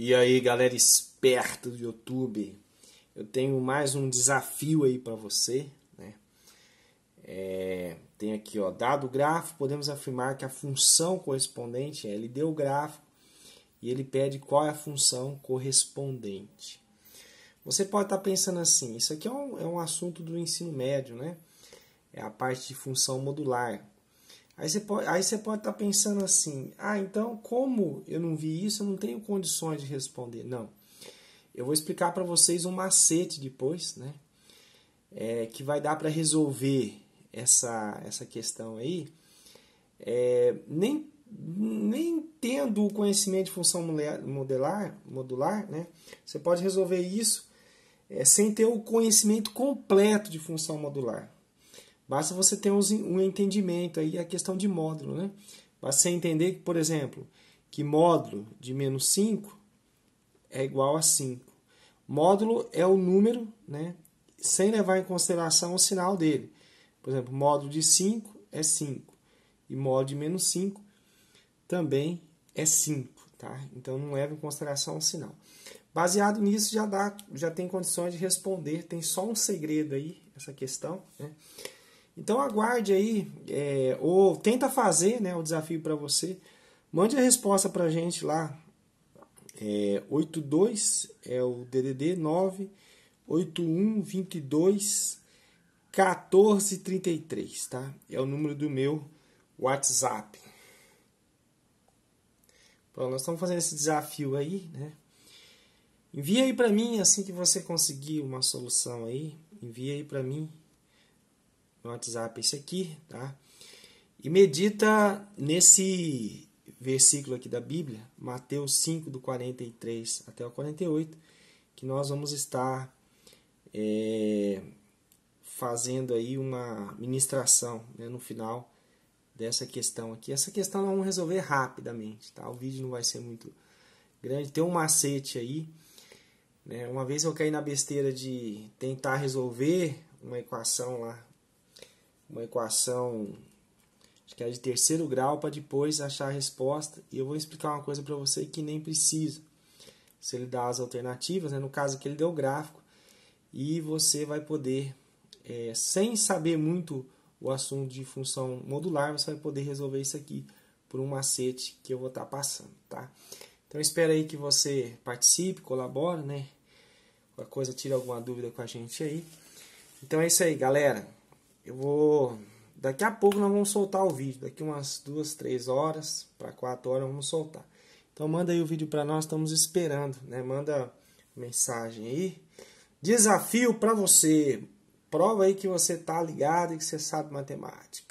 E aí, galera esperta do YouTube, eu tenho mais um desafio aí para você, né? É, tem aqui, ó, dado o gráfico, podemos afirmar que a função correspondente é ele deu o gráfico e ele pede qual é a função correspondente. Você pode estar tá pensando assim, isso aqui é um, é um assunto do ensino médio, né? É a parte de função modular. Aí você pode aí você pode estar tá pensando assim: "Ah, então como eu não vi isso, eu não tenho condições de responder". Não. Eu vou explicar para vocês um macete depois, né? É, que vai dar para resolver essa essa questão aí. É, nem nem tendo o conhecimento de função modelar, modular, né, você pode resolver isso é, sem ter o conhecimento completo de função modular. Basta você ter um entendimento aí, a questão de módulo, né? Basta você entender, por exemplo, que módulo de menos 5 é igual a 5. Módulo é o número, né? Sem levar em consideração o sinal dele. Por exemplo, módulo de 5 é 5. E módulo de menos 5 também é 5, tá? Então não leva em consideração o sinal. Baseado nisso, já, dá, já tem condições de responder. Tem só um segredo aí, essa questão, né? Então aguarde aí, é, ou tenta fazer né, o desafio para você. Mande a resposta para a gente lá. É, 82 é o DDD 981 22 1433 tá? É o número do meu WhatsApp. Bom, nós estamos fazendo esse desafio aí, né? Envie aí para mim assim que você conseguir uma solução aí. Envie aí para mim no WhatsApp esse aqui, tá? E medita nesse versículo aqui da Bíblia, Mateus 5, do 43 até o 48, que nós vamos estar é, fazendo aí uma ministração né, no final dessa questão aqui. Essa questão nós vamos resolver rapidamente, tá? O vídeo não vai ser muito grande, tem um macete aí. Né? Uma vez eu caí na besteira de tentar resolver uma equação lá uma equação acho que é de terceiro grau para depois achar a resposta. E eu vou explicar uma coisa para você que nem precisa. Se ele dá as alternativas, né? no caso que ele deu o gráfico, e você vai poder, é, sem saber muito o assunto de função modular, você vai poder resolver isso aqui por um macete que eu vou estar tá passando, tá? Então espera aí que você participe, colabore, né? Qualquer coisa, tira alguma dúvida com a gente aí. Então é isso aí, galera. Eu vou. Daqui a pouco nós vamos soltar o vídeo. Daqui umas duas, três horas para quatro horas vamos soltar. Então manda aí o vídeo para nós, estamos esperando, né? Manda mensagem aí. Desafio para você. Prova aí que você tá ligado e que você sabe matemática.